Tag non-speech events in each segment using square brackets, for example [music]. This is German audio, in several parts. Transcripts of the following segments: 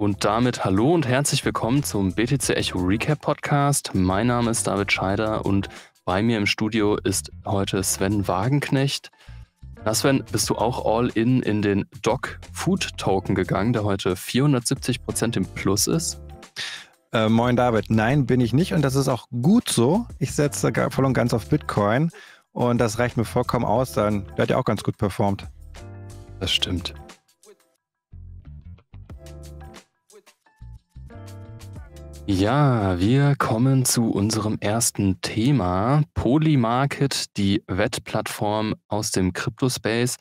Und damit hallo und herzlich willkommen zum BTC Echo Recap Podcast. Mein Name ist David Scheider und bei mir im Studio ist heute Sven Wagenknecht. Na Sven, bist du auch all in in den DOC Food Token gegangen, der heute 470 im Plus ist? Äh, moin David, nein, bin ich nicht und das ist auch gut so. Ich setze voll und ganz auf Bitcoin und das reicht mir vollkommen aus, dann wird ja auch ganz gut performt. Das stimmt. Ja, wir kommen zu unserem ersten Thema. Polymarket, die Wettplattform aus dem Kryptospace,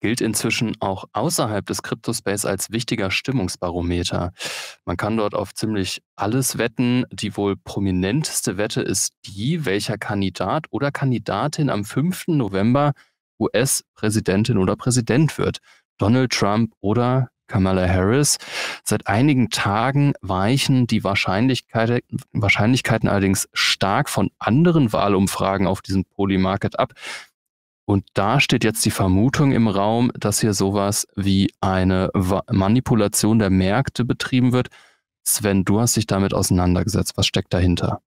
gilt inzwischen auch außerhalb des Kryptospace als wichtiger Stimmungsbarometer. Man kann dort auf ziemlich alles wetten. Die wohl prominenteste Wette ist die, welcher Kandidat oder Kandidatin am 5. November US-Präsidentin oder Präsident wird. Donald Trump oder Kamala Harris. Seit einigen Tagen weichen die Wahrscheinlichkeit, Wahrscheinlichkeiten allerdings stark von anderen Wahlumfragen auf diesem Polymarket ab. Und da steht jetzt die Vermutung im Raum, dass hier sowas wie eine Manipulation der Märkte betrieben wird. Sven, du hast dich damit auseinandergesetzt. Was steckt dahinter?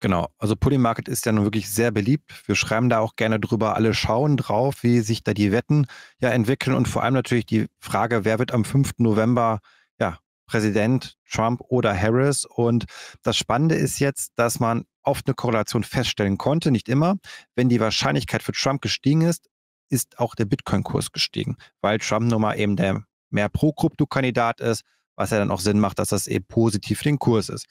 Genau, also Polymarket ist ja nun wirklich sehr beliebt. Wir schreiben da auch gerne drüber, alle schauen drauf, wie sich da die Wetten ja entwickeln und vor allem natürlich die Frage, wer wird am 5. November ja, Präsident Trump oder Harris. Und das Spannende ist jetzt, dass man oft eine Korrelation feststellen konnte, nicht immer. Wenn die Wahrscheinlichkeit für Trump gestiegen ist, ist auch der Bitcoin-Kurs gestiegen, weil Trump nun mal eben der mehr pro Krypto-Kandidat ist was ja dann auch Sinn macht, dass das eben positiv für den Kurs ist.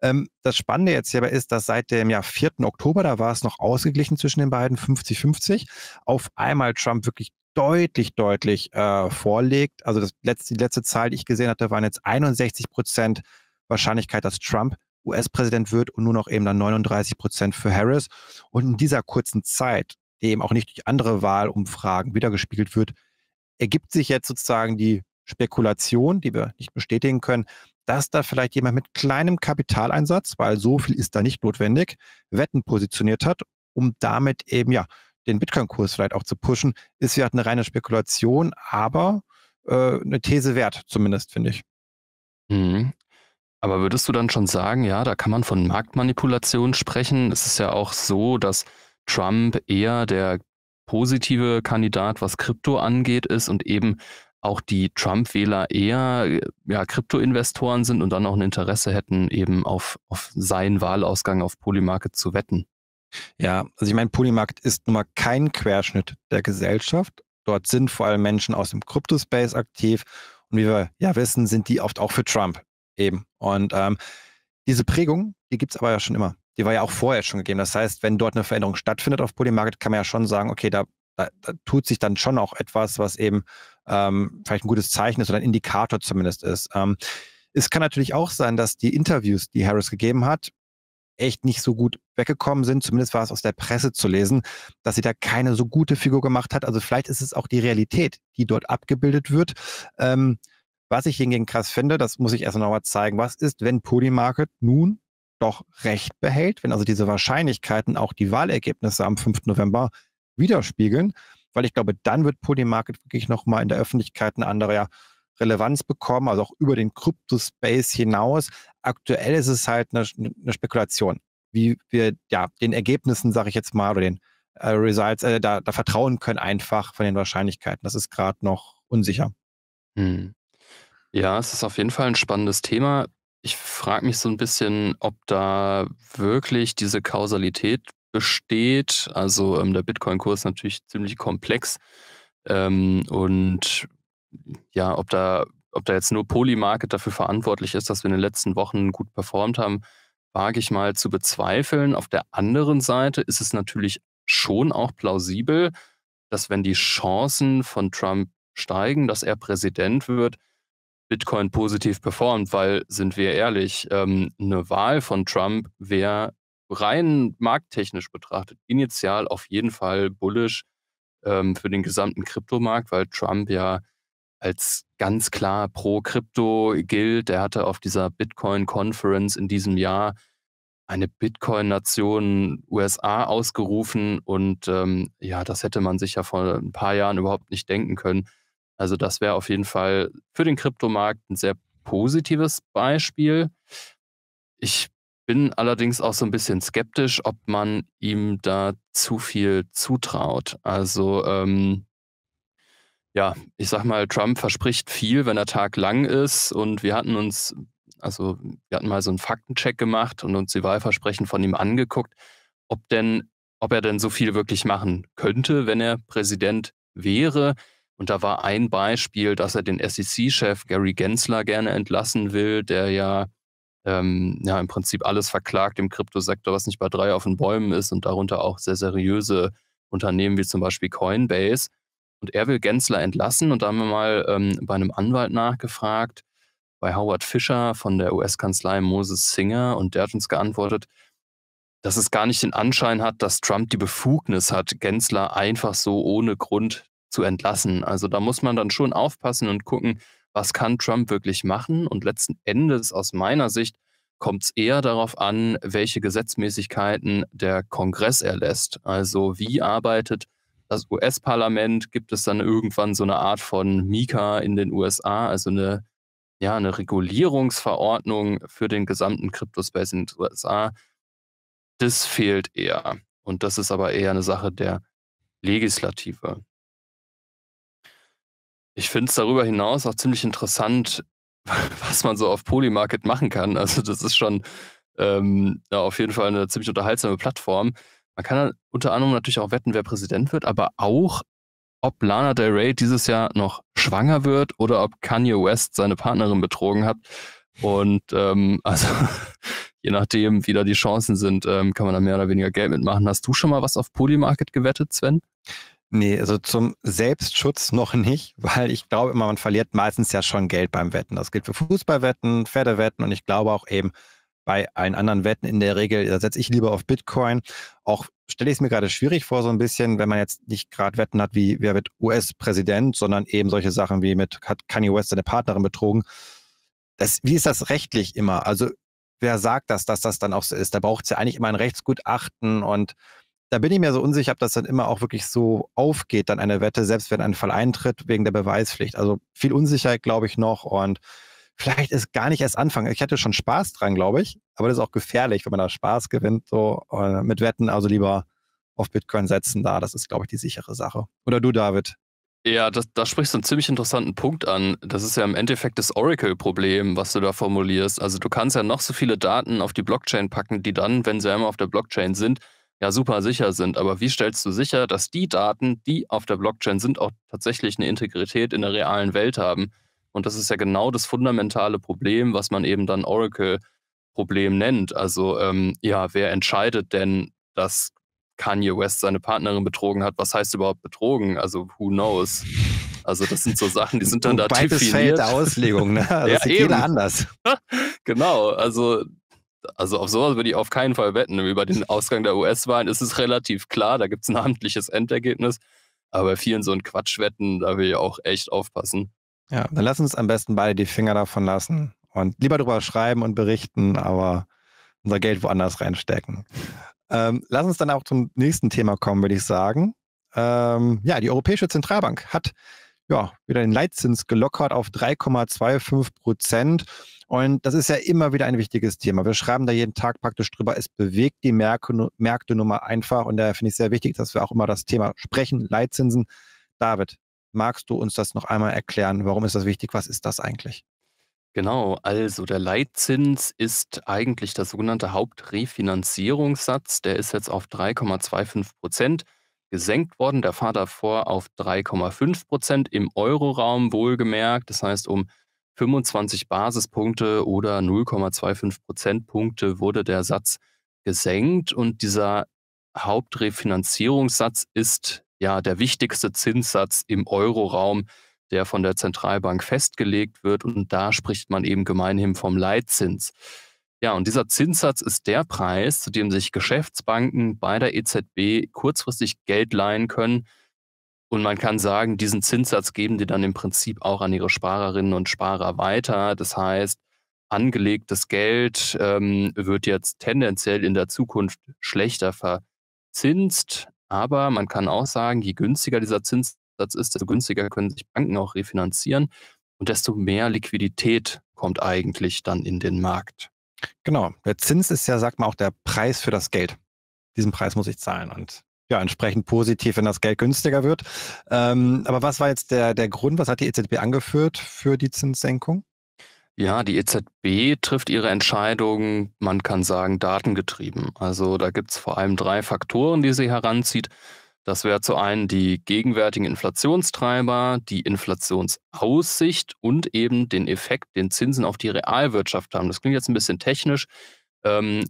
Ähm, das Spannende jetzt hierbei ist, dass seit dem ja, 4. Oktober, da war es noch ausgeglichen zwischen den beiden 50-50, auf einmal Trump wirklich deutlich, deutlich äh, vorlegt. Also das letzte, die letzte Zahl, die ich gesehen hatte, waren jetzt 61 Prozent Wahrscheinlichkeit, dass Trump US-Präsident wird und nur noch eben dann 39 Prozent für Harris. Und in dieser kurzen Zeit, die eben auch nicht durch andere Wahlumfragen wiedergespiegelt wird, ergibt sich jetzt sozusagen die Spekulation, die wir nicht bestätigen können, dass da vielleicht jemand mit kleinem Kapitaleinsatz, weil so viel ist da nicht notwendig, Wetten positioniert hat, um damit eben ja den Bitcoin-Kurs vielleicht auch zu pushen, ist ja eine reine Spekulation, aber äh, eine These wert, zumindest finde ich. Mhm. Aber würdest du dann schon sagen, ja, da kann man von Marktmanipulation sprechen? Es ist ja auch so, dass Trump eher der positive Kandidat, was Krypto angeht, ist und eben auch die Trump-Wähler eher ja, Krypto-Investoren sind und dann auch ein Interesse hätten, eben auf, auf seinen Wahlausgang auf Polymarket zu wetten. Ja, also ich meine, Polymarket ist nun mal kein Querschnitt der Gesellschaft. Dort sind vor allem Menschen aus dem Kryptospace aktiv. Und wie wir ja wissen, sind die oft auch für Trump eben. Und ähm, diese Prägung, die gibt es aber ja schon immer. Die war ja auch vorher schon gegeben. Das heißt, wenn dort eine Veränderung stattfindet auf Polymarket, kann man ja schon sagen, okay, da, da, da tut sich dann schon auch etwas, was eben ähm, vielleicht ein gutes Zeichen ist oder ein Indikator zumindest ist. Ähm, es kann natürlich auch sein, dass die Interviews, die Harris gegeben hat, echt nicht so gut weggekommen sind. Zumindest war es aus der Presse zu lesen, dass sie da keine so gute Figur gemacht hat. Also vielleicht ist es auch die Realität, die dort abgebildet wird. Ähm, was ich hingegen krass finde, das muss ich erst nochmal zeigen. Was ist, wenn Polymarket nun doch recht behält, wenn also diese Wahrscheinlichkeiten auch die Wahlergebnisse am 5. November widerspiegeln? weil ich glaube, dann wird Polymarket wirklich nochmal in der Öffentlichkeit eine andere Relevanz bekommen, also auch über den Kryptospace hinaus. Aktuell ist es halt eine, eine Spekulation, wie wir ja den Ergebnissen, sage ich jetzt mal, oder den äh, Results, äh, da, da, vertrauen können einfach von den Wahrscheinlichkeiten. Das ist gerade noch unsicher. Hm. Ja, es ist auf jeden Fall ein spannendes Thema. Ich frage mich so ein bisschen, ob da wirklich diese Kausalität besteht. Also ähm, der Bitcoin-Kurs ist natürlich ziemlich komplex. Ähm, und ja, ob da, ob da jetzt nur Polymarket dafür verantwortlich ist, dass wir in den letzten Wochen gut performt haben, wage ich mal zu bezweifeln. Auf der anderen Seite ist es natürlich schon auch plausibel, dass wenn die Chancen von Trump steigen, dass er Präsident wird, Bitcoin positiv performt, weil, sind wir ehrlich, ähm, eine Wahl von Trump wäre rein markttechnisch betrachtet initial auf jeden Fall bullisch ähm, für den gesamten Kryptomarkt, weil Trump ja als ganz klar pro Krypto gilt. Er hatte auf dieser Bitcoin-Conference in diesem Jahr eine Bitcoin-Nation USA ausgerufen und ähm, ja, das hätte man sich ja vor ein paar Jahren überhaupt nicht denken können. Also das wäre auf jeden Fall für den Kryptomarkt ein sehr positives Beispiel. Ich bin allerdings auch so ein bisschen skeptisch, ob man ihm da zu viel zutraut. Also ähm, ja, ich sag mal, Trump verspricht viel, wenn der Tag lang ist. Und wir hatten uns, also wir hatten mal so einen Faktencheck gemacht und uns die Wahlversprechen von ihm angeguckt, ob denn, ob er denn so viel wirklich machen könnte, wenn er Präsident wäre. Und da war ein Beispiel, dass er den SEC-Chef Gary Gensler gerne entlassen will, der ja ähm, ja im Prinzip alles verklagt im Kryptosektor, was nicht bei drei auf den Bäumen ist und darunter auch sehr seriöse Unternehmen wie zum Beispiel Coinbase. Und er will Gensler entlassen und da haben wir mal ähm, bei einem Anwalt nachgefragt, bei Howard Fischer von der US-Kanzlei Moses Singer und der hat uns geantwortet, dass es gar nicht den Anschein hat, dass Trump die Befugnis hat, Gensler einfach so ohne Grund zu entlassen. Also da muss man dann schon aufpassen und gucken, was kann Trump wirklich machen? Und letzten Endes aus meiner Sicht kommt es eher darauf an, welche Gesetzmäßigkeiten der Kongress erlässt. Also wie arbeitet das US-Parlament? Gibt es dann irgendwann so eine Art von Mika in den USA, also eine, ja, eine Regulierungsverordnung für den gesamten Cryptospace in den USA? Das fehlt eher. Und das ist aber eher eine Sache der Legislative. Ich finde es darüber hinaus auch ziemlich interessant, [laughs] was man so auf Polymarket machen kann. Also das ist schon ähm, ja, auf jeden Fall eine ziemlich unterhaltsame Plattform. Man kann unter anderem natürlich auch wetten, wer Präsident wird, aber auch, ob Lana Del Rey dieses Jahr noch schwanger wird oder ob Kanye West seine Partnerin betrogen hat. Und ähm, [laughs] also je nachdem, wie da die Chancen sind, ähm, kann man da mehr oder weniger Geld mitmachen. Hast du schon mal was auf Polymarket gewettet, Sven? Nee, also zum Selbstschutz noch nicht, [laughs] weil ich glaube immer, man verliert meistens ja schon Geld beim Wetten. Das gilt für Fußballwetten, Pferdewetten und ich glaube auch eben bei allen anderen Wetten in der Regel, da setze ich lieber auf Bitcoin. Auch stelle ich es mir gerade schwierig vor, so ein bisschen, wenn man jetzt nicht gerade Wetten hat, wie wer wird US-Präsident, sondern eben solche Sachen wie mit hat Kanye West seine Partnerin betrogen. Das, wie ist das rechtlich immer? Also wer sagt das, dass das dann auch so ist? Da braucht es ja eigentlich immer ein Rechtsgutachten und da bin ich mir so unsicher, ob das dann immer auch wirklich so aufgeht, dann eine Wette, selbst wenn ein Fall eintritt, wegen der Beweispflicht. Also viel Unsicherheit, glaube ich, noch. Und vielleicht ist gar nicht erst Anfang. Ich hatte schon Spaß dran, glaube ich. Aber das ist auch gefährlich, wenn man da Spaß gewinnt, so äh, mit Wetten. Also lieber auf Bitcoin setzen da. Das ist, glaube ich, die sichere Sache. Oder du, David? Ja, das, da sprichst du einen ziemlich interessanten Punkt an. Das ist ja im Endeffekt das Oracle-Problem, was du da formulierst. Also du kannst ja noch so viele Daten auf die Blockchain packen, die dann, wenn sie einmal auf der Blockchain sind, ja super sicher sind. Aber wie stellst du sicher, dass die Daten, die auf der Blockchain sind, auch tatsächlich eine Integrität in der realen Welt haben? Und das ist ja genau das fundamentale Problem, was man eben dann Oracle-Problem nennt. Also ähm, ja, wer entscheidet denn, dass Kanye West seine Partnerin betrogen hat? Was heißt überhaupt betrogen? Also who knows? Also das sind so Sachen, die sind dann Wobei da definiert. Beides Feld der Auslegung, ne? [laughs] Also, das ja, ist jeder anders. [laughs] genau, also also auf sowas würde ich auf keinen Fall wetten. Über den [laughs] Ausgang der US-Wahlen ist es relativ klar, da gibt es ein amtliches Endergebnis. Aber bei vielen so ein Quatsch da will ich auch echt aufpassen. Ja, dann lass uns am besten beide die Finger davon lassen und lieber drüber schreiben und berichten, aber unser Geld woanders reinstecken. Ähm, lass uns dann auch zum nächsten Thema kommen, würde ich sagen. Ähm, ja, die Europäische Zentralbank hat ja, wieder den Leitzins gelockert auf 3,25 Prozent. Und das ist ja immer wieder ein wichtiges Thema. Wir schreiben da jeden Tag praktisch drüber. Es bewegt die Märkte, Märkte nun mal einfach. Und da finde ich es sehr wichtig, dass wir auch immer das Thema sprechen, Leitzinsen. David, magst du uns das noch einmal erklären? Warum ist das wichtig? Was ist das eigentlich? Genau, also der Leitzins ist eigentlich der sogenannte Hauptrefinanzierungssatz. Der ist jetzt auf 3,25 Prozent gesenkt worden. Der Fahrt davor auf 3,5 Prozent im Euroraum wohlgemerkt. Das heißt, um 25 Basispunkte oder 0,25 Prozentpunkte wurde der Satz gesenkt und dieser Hauptrefinanzierungssatz ist ja der wichtigste Zinssatz im Euroraum, der von der Zentralbank festgelegt wird und da spricht man eben gemeinhin vom Leitzins. Ja, und dieser Zinssatz ist der Preis, zu dem sich Geschäftsbanken bei der EZB kurzfristig Geld leihen können. Und man kann sagen, diesen Zinssatz geben die dann im Prinzip auch an ihre Sparerinnen und Sparer weiter. Das heißt, angelegtes Geld ähm, wird jetzt tendenziell in der Zukunft schlechter verzinst. Aber man kann auch sagen, je günstiger dieser Zinssatz ist, desto günstiger können sich Banken auch refinanzieren und desto mehr Liquidität kommt eigentlich dann in den Markt. Genau. Der Zins ist ja, sagt man, auch der Preis für das Geld. Diesen Preis muss ich zahlen. Und ja, entsprechend positiv, wenn das Geld günstiger wird. Ähm, aber was war jetzt der, der Grund? Was hat die EZB angeführt für die Zinssenkung? Ja, die EZB trifft ihre Entscheidung, man kann sagen, datengetrieben. Also da gibt es vor allem drei Faktoren, die sie heranzieht. Das wäre zu einem die gegenwärtigen Inflationstreiber, die Inflationsaussicht und eben den Effekt, den Zinsen auf die Realwirtschaft haben. Das klingt jetzt ein bisschen technisch. Ähm,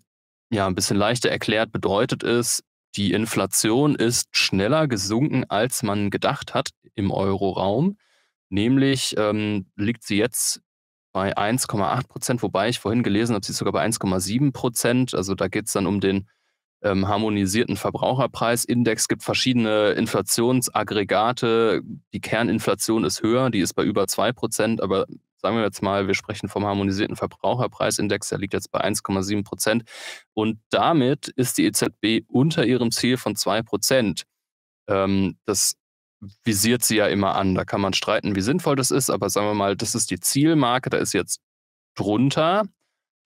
ja, ein bisschen leichter erklärt bedeutet es, die Inflation ist schneller gesunken, als man gedacht hat im Euroraum. Nämlich ähm, liegt sie jetzt bei 1,8 Prozent, wobei ich vorhin gelesen habe, sie ist sogar bei 1,7 Prozent. Also da geht es dann um den ähm, harmonisierten Verbraucherpreisindex gibt verschiedene Inflationsaggregate. Die Kerninflation ist höher, die ist bei über 2%, aber sagen wir jetzt mal, wir sprechen vom harmonisierten Verbraucherpreisindex, der liegt jetzt bei 1,7 Prozent. Und damit ist die EZB unter ihrem Ziel von 2 Prozent. Ähm, das visiert sie ja immer an. Da kann man streiten, wie sinnvoll das ist, aber sagen wir mal, das ist die Zielmarke, da ist jetzt drunter.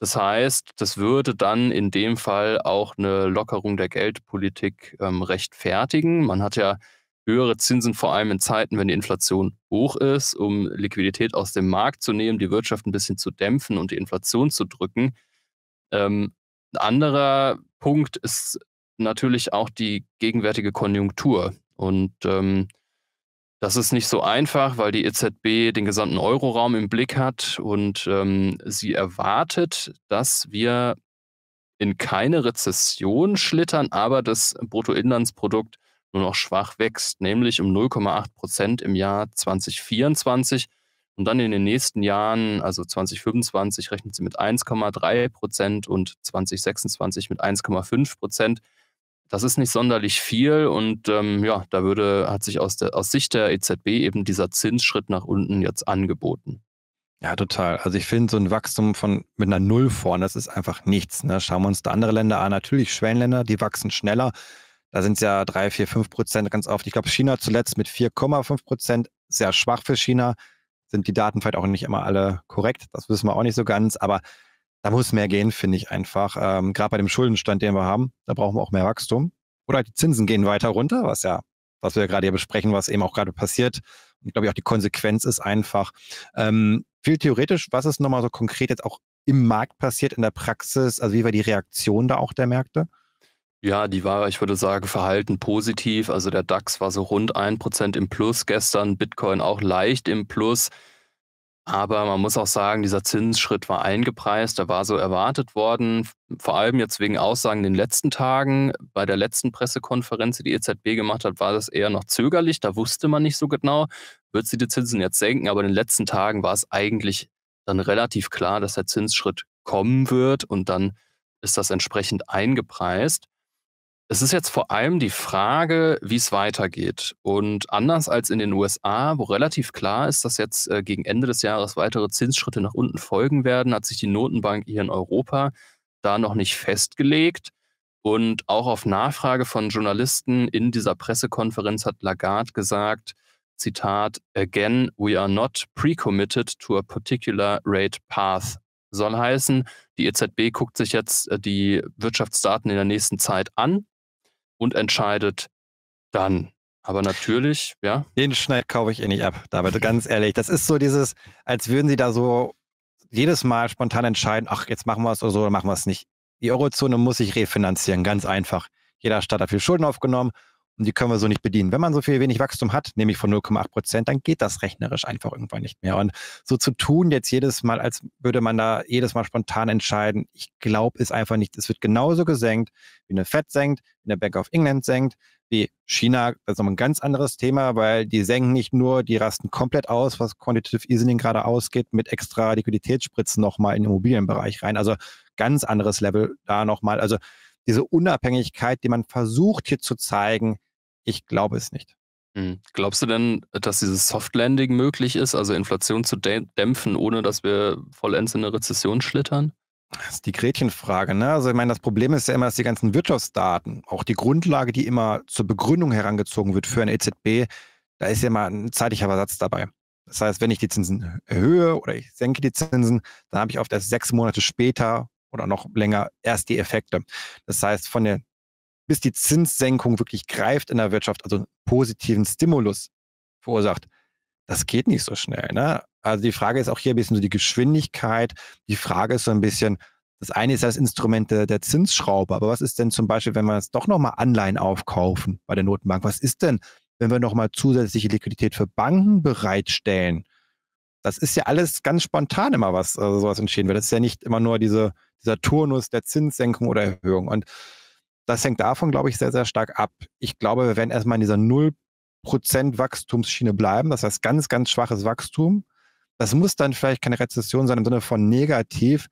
Das heißt, das würde dann in dem Fall auch eine Lockerung der Geldpolitik ähm, rechtfertigen. Man hat ja höhere Zinsen vor allem in Zeiten, wenn die Inflation hoch ist, um Liquidität aus dem Markt zu nehmen, die Wirtschaft ein bisschen zu dämpfen und die Inflation zu drücken. Ähm, ein anderer Punkt ist natürlich auch die gegenwärtige Konjunktur. Und ähm, das ist nicht so einfach, weil die EZB den gesamten Euroraum im Blick hat und ähm, sie erwartet, dass wir in keine Rezession schlittern, aber das Bruttoinlandsprodukt nur noch schwach wächst, nämlich um 0,8 Prozent im Jahr 2024 und dann in den nächsten Jahren, also 2025, rechnet sie mit 1,3 Prozent und 2026 mit 1,5 Prozent. Das ist nicht sonderlich viel und ähm, ja, da würde, hat sich aus, der, aus Sicht der EZB eben dieser Zinsschritt nach unten jetzt angeboten. Ja, total. Also ich finde so ein Wachstum von mit einer Null vorne, das ist einfach nichts. Ne? Schauen wir uns da andere Länder an. Natürlich Schwellenländer, die wachsen schneller. Da sind es ja drei, vier, fünf Prozent ganz oft. Ich glaube, China zuletzt mit 4,5 Prozent, sehr schwach für China. Sind die Daten vielleicht auch nicht immer alle korrekt? Das wissen wir auch nicht so ganz. Aber da muss mehr gehen, finde ich einfach. Ähm, Gerade bei dem Schuldenstand, den wir haben, da brauchen wir auch mehr Wachstum. Oder die Zinsen gehen weiter runter, was ja, was wir gerade hier besprechen, was eben auch gerade passiert. Und glaube ich auch die Konsequenz ist einfach. Ähm, viel theoretisch, was ist nochmal so konkret jetzt auch im Markt passiert, in der Praxis? Also wie war die Reaktion da auch der Märkte? Ja, die war, ich würde sagen, verhalten positiv. Also der DAX war so rund 1% im Plus gestern, Bitcoin auch leicht im Plus. Aber man muss auch sagen, dieser Zinsschritt war eingepreist, der war so erwartet worden, vor allem jetzt wegen Aussagen in den letzten Tagen. Bei der letzten Pressekonferenz, die die EZB gemacht hat, war das eher noch zögerlich, da wusste man nicht so genau, wird sie die Zinsen jetzt senken, aber in den letzten Tagen war es eigentlich dann relativ klar, dass der Zinsschritt kommen wird und dann ist das entsprechend eingepreist. Es ist jetzt vor allem die Frage, wie es weitergeht. Und anders als in den USA, wo relativ klar ist, dass jetzt äh, gegen Ende des Jahres weitere Zinsschritte nach unten folgen werden, hat sich die Notenbank hier in Europa da noch nicht festgelegt. Und auch auf Nachfrage von Journalisten in dieser Pressekonferenz hat Lagarde gesagt, Zitat, Again, we are not pre-committed to a particular rate path soll heißen, die EZB guckt sich jetzt äh, die Wirtschaftsdaten in der nächsten Zeit an und entscheidet dann. Aber natürlich, ja. Den Schneid kaufe ich eh nicht ab, David, ganz ehrlich. Das ist so dieses, als würden sie da so jedes Mal spontan entscheiden, ach, jetzt machen wir es oder so, oder machen wir es nicht. Die Eurozone muss sich refinanzieren, ganz einfach. Jeder Staat hat viel Schulden aufgenommen und die können wir so nicht bedienen. Wenn man so viel wenig Wachstum hat, nämlich von 0,8 Prozent, dann geht das rechnerisch einfach irgendwann nicht mehr. Und so zu tun jetzt jedes Mal, als würde man da jedes Mal spontan entscheiden, ich glaube es einfach nicht. Es wird genauso gesenkt, wie eine Fed senkt, wie eine Bank of England senkt, wie China, das ist nochmal ein ganz anderes Thema, weil die senken nicht nur, die rasten komplett aus, was Quantitative Easing gerade ausgeht, mit extra Liquiditätsspritzen nochmal in den Immobilienbereich rein. Also ganz anderes Level da nochmal. Also diese Unabhängigkeit, die man versucht hier zu zeigen, ich glaube es nicht. Hm. Glaubst du denn, dass dieses Softlanding möglich ist, also Inflation zu dämpfen, ohne dass wir vollends in eine Rezession schlittern? Das ist die Gretchenfrage. Ne? Also ich meine, das Problem ist ja immer, dass die ganzen Wirtschaftsdaten, auch die Grundlage, die immer zur Begründung herangezogen wird für eine EZB, da ist ja mal ein zeitlicher Versatz dabei. Das heißt, wenn ich die Zinsen erhöhe oder ich senke die Zinsen, dann habe ich oft erst sechs Monate später oder noch länger erst die Effekte. Das heißt, von der bis die Zinssenkung wirklich greift in der Wirtschaft, also einen positiven Stimulus verursacht. Das geht nicht so schnell. Ne? Also die Frage ist auch hier ein bisschen so die Geschwindigkeit. Die Frage ist so ein bisschen, das eine ist das Instrument der, Zinsschraube, aber was ist denn zum Beispiel, wenn wir jetzt doch nochmal Anleihen aufkaufen bei der Notenbank? Was ist denn, wenn wir nochmal zusätzliche Liquidität für Banken bereitstellen? Das ist ja alles ganz spontan immer was, also sowas entschieden wird. Das ist ja nicht immer nur diese, dieser Turnus der Zinssenkung oder Erhöhung. Und das hängt davon, glaube ich, sehr, sehr stark ab. Ich glaube, wir werden erstmal in dieser 0% Wachstumsschiene bleiben. Das heißt, ganz, ganz schwaches Wachstum. Das muss dann vielleicht keine Rezession sein im Sinne von negativ,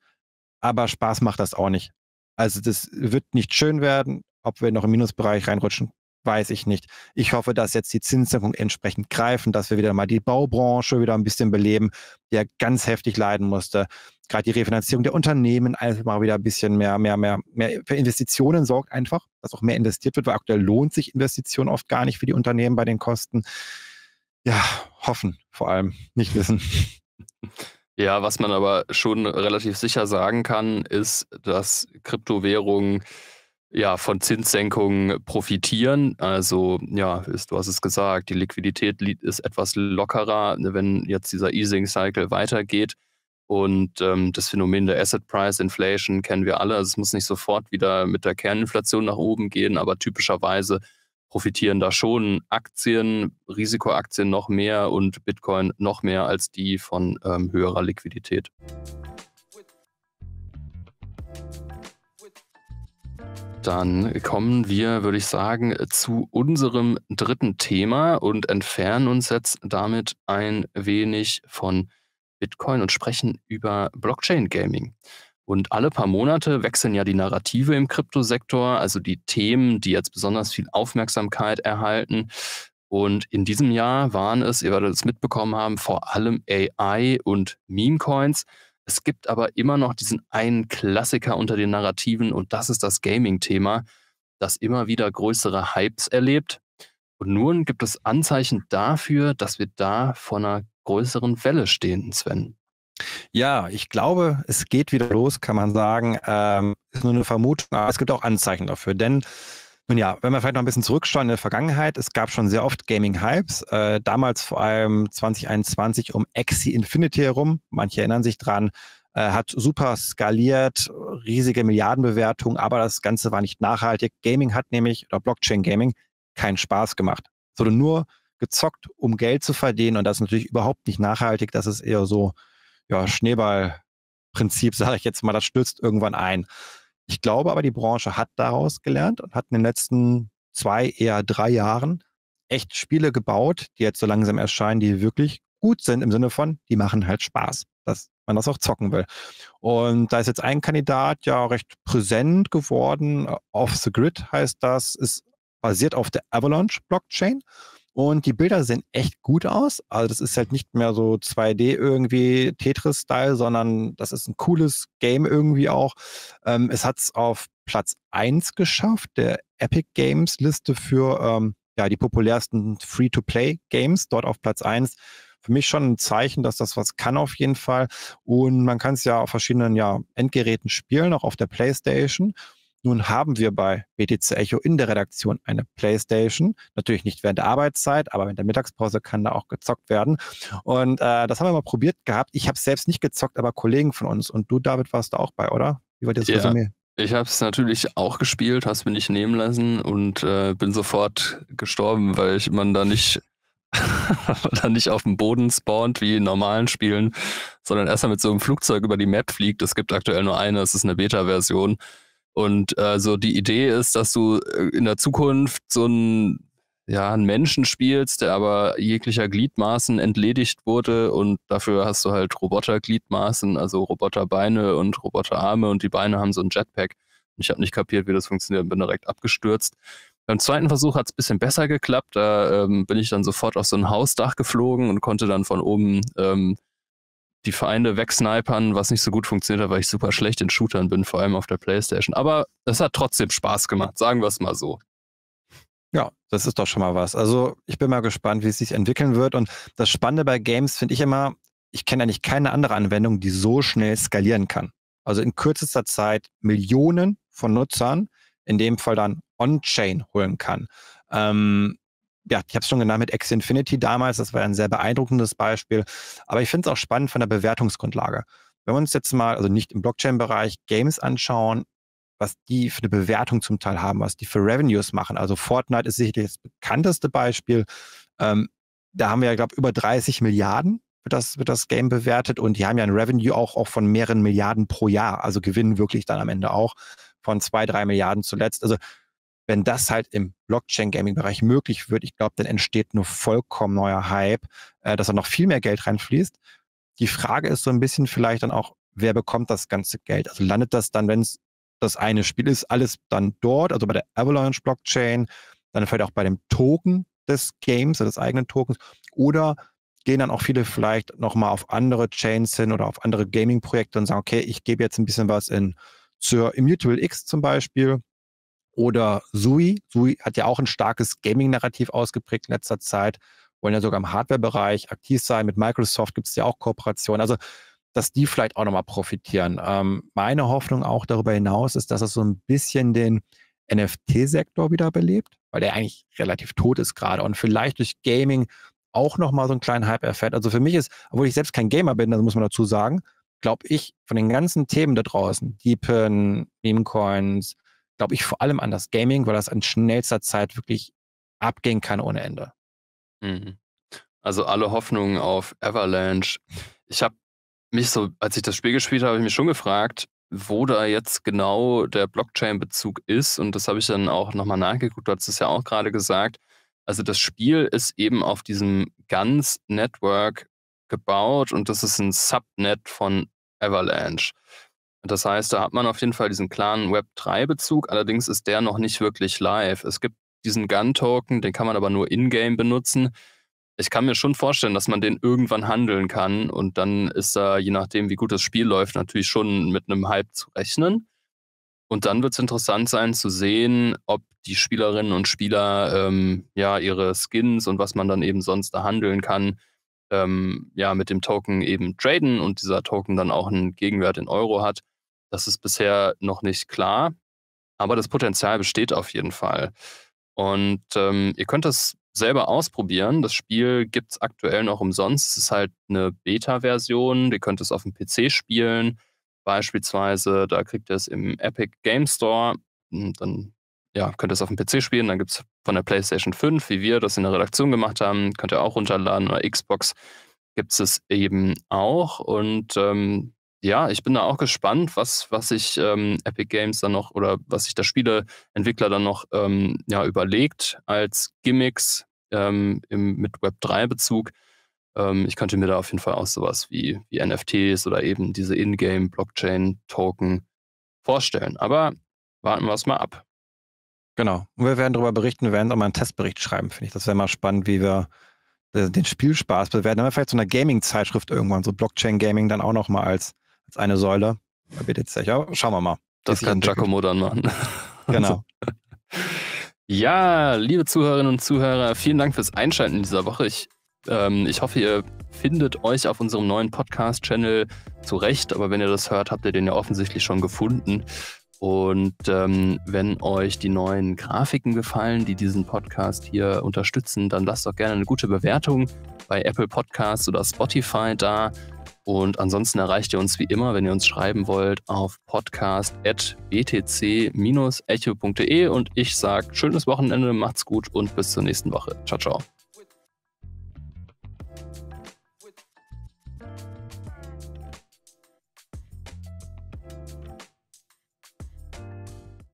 aber Spaß macht das auch nicht. Also das wird nicht schön werden, ob wir noch im Minusbereich reinrutschen weiß ich nicht. Ich hoffe, dass jetzt die Zinssenkung entsprechend greifen, dass wir wieder mal die Baubranche wieder ein bisschen beleben, die ja ganz heftig leiden musste. Gerade die Refinanzierung der Unternehmen einfach mal wieder ein bisschen mehr, mehr, mehr, mehr für Investitionen sorgt einfach, dass auch mehr investiert wird, weil aktuell lohnt sich Investitionen oft gar nicht für die Unternehmen bei den Kosten. Ja, hoffen vor allem, nicht wissen. Ja, was man aber schon relativ sicher sagen kann, ist, dass Kryptowährungen ja, von Zinssenkungen profitieren. Also ja, ist, du hast es gesagt, die Liquidität ist etwas lockerer, ne, wenn jetzt dieser Easing-Cycle weitergeht. Und ähm, das Phänomen der Asset Price Inflation kennen wir alle. Also es muss nicht sofort wieder mit der Kerninflation nach oben gehen, aber typischerweise profitieren da schon Aktien, Risikoaktien noch mehr und Bitcoin noch mehr als die von ähm, höherer Liquidität. Dann kommen wir, würde ich sagen, zu unserem dritten Thema und entfernen uns jetzt damit ein wenig von Bitcoin und sprechen über Blockchain Gaming. Und alle paar Monate wechseln ja die Narrative im Kryptosektor, also die Themen, die jetzt besonders viel Aufmerksamkeit erhalten. Und in diesem Jahr waren es, ihr werdet es mitbekommen haben, vor allem AI und Meme-Coins. Es gibt aber immer noch diesen einen Klassiker unter den Narrativen und das ist das Gaming-Thema, das immer wieder größere Hypes erlebt. Und nun gibt es Anzeichen dafür, dass wir da vor einer größeren Welle stehen, Sven. Ja, ich glaube, es geht wieder los, kann man sagen. Ähm, ist nur eine Vermutung, aber es gibt auch Anzeichen dafür. Denn nun ja, wenn wir vielleicht noch ein bisschen zurückschauen in der Vergangenheit, es gab schon sehr oft Gaming-Hypes, äh, damals vor allem 2021 um Axie Infinity herum, manche erinnern sich dran, äh, hat super skaliert, riesige Milliardenbewertung, aber das Ganze war nicht nachhaltig. Gaming hat nämlich, oder Blockchain-Gaming, keinen Spaß gemacht, sondern nur gezockt, um Geld zu verdienen und das ist natürlich überhaupt nicht nachhaltig, das ist eher so ja, Schneeball Prinzip, [laughs] sage ich jetzt mal, das stürzt irgendwann ein. Ich glaube aber, die Branche hat daraus gelernt und hat in den letzten zwei, eher drei Jahren echt Spiele gebaut, die jetzt so langsam erscheinen, die wirklich gut sind im Sinne von, die machen halt Spaß, dass man das auch zocken will. Und da ist jetzt ein Kandidat ja recht präsent geworden. Äh, Off the Grid heißt das, ist basiert auf der Avalanche Blockchain. Und die Bilder sehen echt gut aus. Also das ist halt nicht mehr so 2D irgendwie Tetris-Style, sondern das ist ein cooles Game irgendwie auch. Ähm, es hat es auf Platz 1 geschafft, der Epic Games Liste für ähm, ja, die populärsten Free-to-Play-Games, dort auf Platz 1 für mich schon ein Zeichen, dass das was kann auf jeden Fall. Und man kann es ja auf verschiedenen ja, Endgeräten spielen, auch auf der Playstation. Nun haben wir bei BTC Echo in der Redaktion eine Playstation. Natürlich nicht während der Arbeitszeit, aber während der Mittagspause kann da auch gezockt werden. Und äh, das haben wir mal probiert gehabt. Ich habe es selbst nicht gezockt, aber Kollegen von uns. Und du, David, warst da auch bei, oder? Wie war das ja. Ich habe es natürlich auch gespielt, hast mir nicht nehmen lassen und äh, bin sofort gestorben, weil ich, man da nicht [laughs] dann nicht auf dem Boden spawnt wie in normalen Spielen, sondern erstmal mit so einem Flugzeug über die Map fliegt. Es gibt aktuell nur eine, es ist eine Beta-Version. Und äh, so die Idee ist, dass du äh, in der Zukunft so ein ja, einen Menschen spielst, der aber jeglicher Gliedmaßen entledigt wurde und dafür hast du halt Robotergliedmaßen, also Roboterbeine und Roboterarme und die Beine haben so ein Jetpack. Und Ich habe nicht kapiert, wie das funktioniert und bin direkt abgestürzt. Beim zweiten Versuch hat es ein bisschen besser geklappt. Da ähm, bin ich dann sofort auf so ein Hausdach geflogen und konnte dann von oben ähm, die Feinde wegsnipern, was nicht so gut funktioniert hat, weil ich super schlecht in Shootern bin, vor allem auf der Playstation. Aber es hat trotzdem Spaß gemacht, sagen wir es mal so. Ja, das ist doch schon mal was. Also ich bin mal gespannt, wie es sich entwickeln wird. Und das Spannende bei Games finde ich immer, ich kenne eigentlich keine andere Anwendung, die so schnell skalieren kann. Also in kürzester Zeit Millionen von Nutzern, in dem Fall dann on-chain holen kann. Ähm, ja, ich habe es schon genannt mit Axie Infinity damals, das war ein sehr beeindruckendes Beispiel. Aber ich finde es auch spannend von der Bewertungsgrundlage. Wenn wir uns jetzt mal, also nicht im Blockchain-Bereich, Games anschauen, was die für eine Bewertung zum Teil haben, was die für Revenues machen. Also Fortnite ist sicherlich das bekannteste Beispiel. Ähm, da haben wir ja, glaube ich, über 30 Milliarden wird das, wird das Game bewertet und die haben ja ein Revenue auch, auch von mehreren Milliarden pro Jahr. Also gewinnen wirklich dann am Ende auch von zwei, drei Milliarden zuletzt. Also wenn das halt im Blockchain-Gaming-Bereich möglich wird, ich glaube, dann entsteht nur vollkommen neuer Hype, äh, dass da noch viel mehr Geld reinfließt. Die Frage ist so ein bisschen vielleicht dann auch, wer bekommt das ganze Geld? Also landet das dann, wenn es das eine Spiel ist, alles dann dort, also bei der Avalanche-Blockchain, dann vielleicht auch bei dem Token des Games, also des eigenen Tokens, oder gehen dann auch viele vielleicht nochmal auf andere Chains hin oder auf andere Gaming-Projekte und sagen, okay, ich gebe jetzt ein bisschen was in zur Immutable X zum Beispiel oder Sui. Sui hat ja auch ein starkes Gaming-Narrativ ausgeprägt in letzter Zeit, wollen ja sogar im Hardware-Bereich aktiv sein. Mit Microsoft gibt es ja auch Kooperationen. Also, dass die vielleicht auch nochmal profitieren. Ähm, meine Hoffnung auch darüber hinaus ist, dass es so ein bisschen den NFT-Sektor wieder belebt, weil der eigentlich relativ tot ist gerade und vielleicht durch Gaming auch nochmal so einen kleinen Hype erfährt. Also für mich ist, obwohl ich selbst kein Gamer bin, das muss man dazu sagen, glaube ich, von den ganzen Themen da draußen, Deepen, Memecoins, glaube ich, vor allem an das Gaming, weil das in schnellster Zeit wirklich abgehen kann ohne Ende. Mhm. Also alle Hoffnungen auf Avalanche. Ich habe mich so, als ich das Spiel gespielt habe, habe ich mich schon gefragt, wo da jetzt genau der Blockchain-Bezug ist. Und das habe ich dann auch nochmal nachgeguckt. Du hast es ja auch gerade gesagt. Also das Spiel ist eben auf diesem ganz Network gebaut und das ist ein Subnet von Avalanche. Das heißt, da hat man auf jeden Fall diesen klaren Web3-Bezug, allerdings ist der noch nicht wirklich live. Es gibt diesen Gun-Token, den kann man aber nur in-game benutzen. Ich kann mir schon vorstellen, dass man den irgendwann handeln kann und dann ist da, je nachdem, wie gut das Spiel läuft, natürlich schon mit einem Hype zu rechnen. Und dann wird es interessant sein zu sehen, ob die Spielerinnen und Spieler ähm, ja ihre Skins und was man dann eben sonst da handeln kann, ähm, ja mit dem Token eben traden und dieser Token dann auch einen Gegenwert in Euro hat. Das ist bisher noch nicht klar, aber das Potenzial besteht auf jeden Fall. Und ähm, ihr könnt das selber ausprobieren. Das Spiel gibt es aktuell noch umsonst. Es ist halt eine Beta-Version. Ihr könnt es auf dem PC spielen, beispielsweise. Da kriegt ihr es im Epic Game Store. Und hm, dann ja, könnt ihr es auf dem PC spielen. Dann gibt es von der PlayStation 5, wie wir das in der Redaktion gemacht haben, könnt ihr auch runterladen. Oder Xbox gibt es eben auch. Und ähm, ja, ich bin da auch gespannt, was, was sich ähm, Epic Games dann noch oder was sich der Spieleentwickler dann noch ähm, ja, überlegt als Gimmicks ähm, im, mit Web3-Bezug. Ähm, ich könnte mir da auf jeden Fall auch sowas wie, wie NFTs oder eben diese Ingame-Blockchain-Token vorstellen. Aber warten wir es mal ab. Genau. Und wir werden darüber berichten, wir werden auch mal einen Testbericht schreiben, finde ich. Das wäre mal spannend, wie wir äh, den Spielspaß bewerten. Dann vielleicht so eine Gaming-Zeitschrift irgendwann, so Blockchain-Gaming dann auch nochmal als als eine Säule bei schauen wir mal. Das kann Giacomo dann machen. [laughs] Genau. [laughs] ja, liebe Zuhörerinnen und Zuhörer, vielen Dank fürs Einschalten in dieser Woche. Ich, ähm, ich hoffe, ihr findet euch auf unserem neuen Podcast-Channel zurecht, aber wenn ihr das hört, habt ihr den ja offensichtlich schon gefunden. Und ähm, wenn euch die neuen Grafiken gefallen, die diesen Podcast hier unterstützen, dann lasst doch gerne eine gute Bewertung bei Apple Podcasts oder Spotify da. Und ansonsten erreicht ihr uns wie immer, wenn ihr uns schreiben wollt, auf podcast.btc-echo.de. Und ich sage schönes Wochenende, macht's gut und bis zur nächsten Woche. Ciao, ciao.